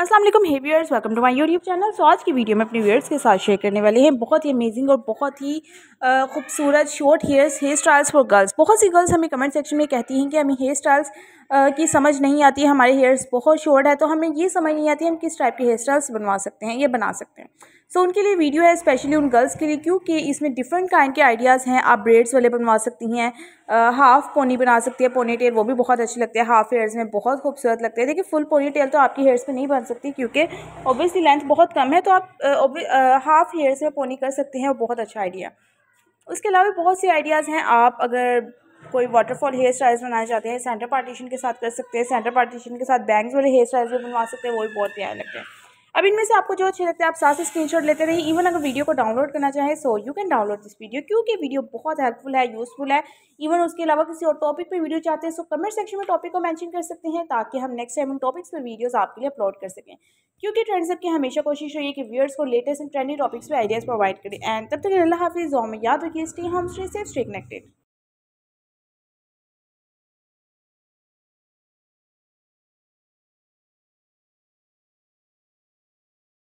Aslam hey viewers welcome to my YouTube channel so आज की video में अपने व्यूअर्स के साथ शेयर करने वाले हैं बहुत ही अमेजिंग और बहुत ही खूबसूरत short hairs hair styles for girls बहुत सी गर्ल्स हमें कमेंट सेक्शन में कहती हैं कि हमें हेयर स्टाइल्स की समझ नहीं आती हमारे हेयर्स बहुत शॉर्ट है तो हमें ये समझ नहीं आती हम किस टाइप के हेयर स्टाइल्स बनवा सकते हैं या बना सकते हैं सो so, उनके लिए वीडियो है स्पेशली उन गर्ल्स के लिए क्योंकि इसमें डिफरेंट काइंड के आइडियाज़ हैं आप ब्रेड्स वाले बनवा सकती हैं हाफ़ पोनी बना सकती है पोनी टेल वो भी बहुत अच्छे लगते हैं हाफ हेयर्स में बहुत खूबसूरत लगते हैं देखिए फुल पोनी टेल तो आपकी हेयर्स में नहीं बन सकती क्योंकि ओबियसली लेंथ बहुत कम है तो आप हाफ हेयर्स में पोनी कर सकते हैं वो बहुत अच्छा आइडिया उसके अलावा बहुत सी आइडियाज़ हैं आप अगर कोई वाटरफॉल हेयर स्टाइल्स बनाना चाहते हैं सेंटर पार्टीशन के साथ कर सकते हैं सेंटर पार्टीशन के साथ बैंग्स वाले हेयर स्टाइल्स भी बनवा सकते हैं वो भी बहुत प्यारे लगते हैं अब इनमें से आपको जो अच्छे लगते हैं आप साथ स्क्रीन स्क्रीनशॉट लेते रहिए इवन अगर वीडियो को डाउनलोड करना चाहें so you can download this video क्योंकि वीडियो बहुत हेल्पफुल है यूजफुल है इवन उसके अलावा किसी और टॉपिक पे वीडियो चाहते हैं सो कमेंट सेक्शन में टॉपिक को मैंशन कर सकते हैं ताकि हम नेक्स्ट टाइम उन टॉपिक्स पर वीडियोज़ आपके लिए अपलोड कर सकें क्योंकि ट्रेंड्स की हमेशा कोशिश रही है कि व्यूअर्स को लेटेस्ट एंड ट्रेंडिंग टॉपिक्स पर आइडियाज़ प्रोवाइड करें एंड तब तक अल्लाह हाफिज़ में याद रखिए स्टे हम स्टे सेफ स्टे कनेक्टेड